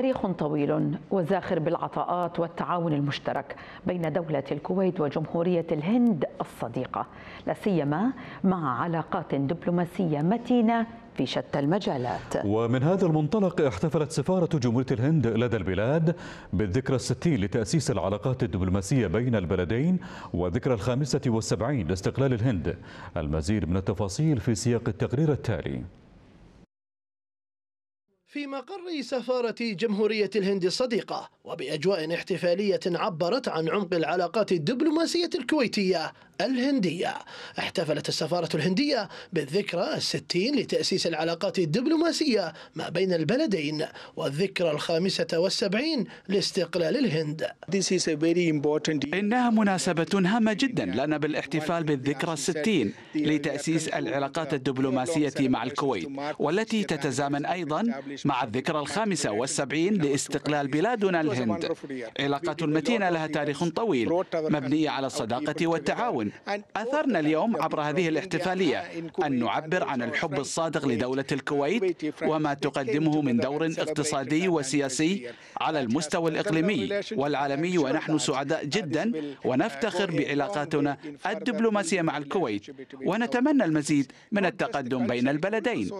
تاريخ طويل وزاخر بالعطاءات والتعاون المشترك بين دولة الكويت وجمهورية الهند الصديقة لا سيما مع علاقات دبلوماسية متينة في شتى المجالات ومن هذا المنطلق احتفلت سفارة جمهورية الهند لدى البلاد بالذكرى الستين لتأسيس العلاقات الدبلوماسية بين البلدين وذكرى الخامسة والسبعين لاستقلال الهند المزيد من التفاصيل في سياق التقرير التالي في مقر سفارة جمهورية الهند الصديقة وبأجواء احتفالية عبرت عن عمق العلاقات الدبلوماسية الكويتية الهندية احتفلت السفارة الهندية بالذكرى الستين لتأسيس العلاقات الدبلوماسية ما بين البلدين والذكرى الخامسة والسبعين لاستقلال الهند إنها مناسبة هامة جدا لنا بالاحتفال بالذكرى الستين لتأسيس العلاقات الدبلوماسية مع الكويت والتي تتزامن أيضا مع الذكرى الخامسة والسبعين لاستقلال بلادنا الهند علاقة متينة لها تاريخ طويل مبنية على الصداقة والتعاون أثرنا اليوم عبر هذه الاحتفالية أن نعبر عن الحب الصادق لدولة الكويت وما تقدمه من دور اقتصادي وسياسي على المستوى الإقليمي والعالمي ونحن سعداء جدا ونفتخر بعلاقاتنا الدبلوماسية مع الكويت ونتمنى المزيد من التقدم بين البلدين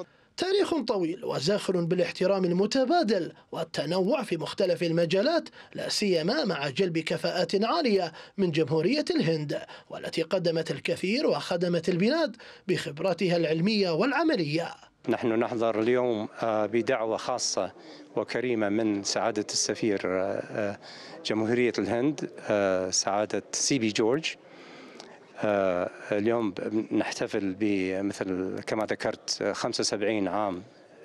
تاريخ طويل وزاخر بالاحترام المتبادل والتنوع في مختلف المجالات لا سيما مع جلب كفاءات عالية من جمهورية الهند والتي قدمت الكثير وخدمت البلاد بخبرتها العلمية والعملية نحن نحضر اليوم آه، بدعوة خاصة وكريمة من سعادة السفير آه، آه، جمهورية الهند سعادة سيبي جورج آه، اليوم نحتفل بمثل كما ذكرت 75 عام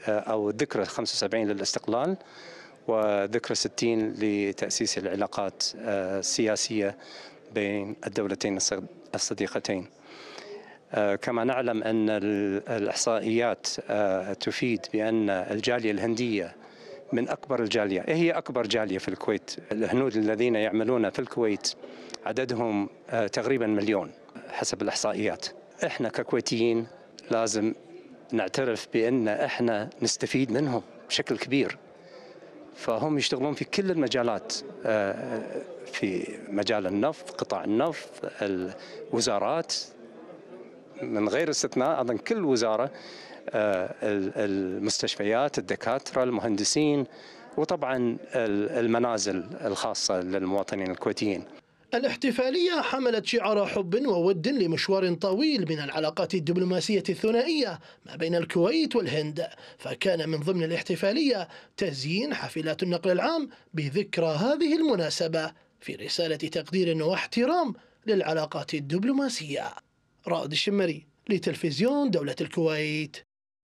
آه، أو ذكرى 75 للاستقلال وذكرى 60 لتأسيس العلاقات آه، السياسية بين الدولتين الصديقتين كما نعلم أن الإحصائيات تفيد بأن الجالية الهندية من أكبر الجالية هي أكبر جالية في الكويت الهنود الذين يعملون في الكويت عددهم تقريبا مليون حسب الاحصائيات احنا ككويتيين لازم نعترف بان احنا نستفيد منهم بشكل كبير فهم يشتغلون في كل المجالات آه، في مجال النفط قطاع النفط الوزارات من غير استثناء ايضا كل وزاره آه، المستشفيات الدكاتره المهندسين وطبعا المنازل الخاصه للمواطنين الكويتيين الاحتفالية حملت شعار حب وود لمشوار طويل من العلاقات الدبلوماسية الثنائية ما بين الكويت والهند فكان من ضمن الاحتفالية تزيين حافلات النقل العام بذكرى هذه المناسبة في رسالة تقدير واحترام للعلاقات الدبلوماسية رائد الشمري لتلفزيون دولة الكويت